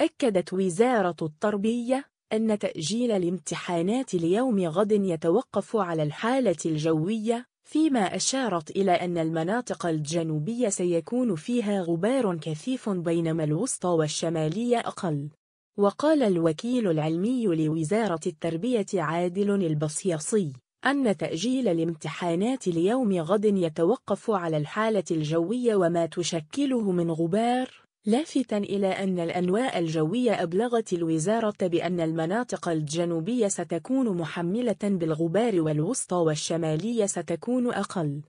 أكدت وزارة التربية أن تأجيل الامتحانات ليوم غد يتوقف على الحالة الجوية فيما أشارت إلى أن المناطق الجنوبية سيكون فيها غبار كثيف بينما الوسطى والشمالية أقل وقال الوكيل العلمي لوزارة التربية عادل البصيصي أن تأجيل الامتحانات ليوم غد يتوقف على الحالة الجوية وما تشكله من غبار لافتا إلى أن الأنواء الجوية أبلغت الوزارة بأن المناطق الجنوبية ستكون محملة بالغبار والوسطى والشمالية ستكون أقل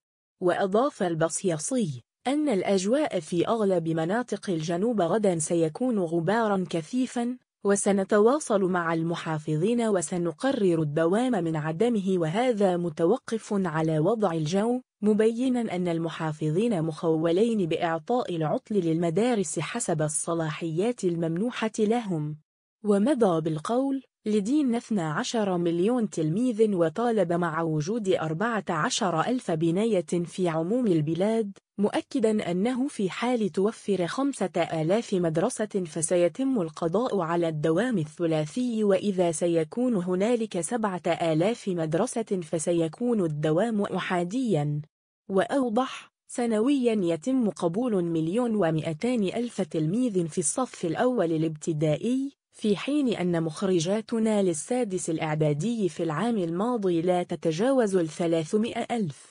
وأضاف البصيصي أن الأجواء في أغلب مناطق الجنوب غدا سيكون غبارا كثيفا وسنتواصل مع المحافظين وسنقرر الدوام من عدمه وهذا متوقف على وضع الجو مبينا أن المحافظين مخولين بإعطاء العطل للمدارس حسب الصلاحيات الممنوحة لهم ومضى بالقول لدين 12 مليون تلميذ وطالب مع وجود 14 ألف بناية في عموم البلاد مؤكدا أنه في حال توفر 5000 مدرسة فسيتم القضاء على الدوام الثلاثي وإذا سيكون هنالك 7000 مدرسة فسيكون الدوام أحاديا وأوضح سنويا يتم قبول مليون ومئتان ألف تلميذ في الصف الأول الابتدائي في حين أن مخرجاتنا للسادس الإعدادي في العام الماضي لا تتجاوز الثلاثمائة ألف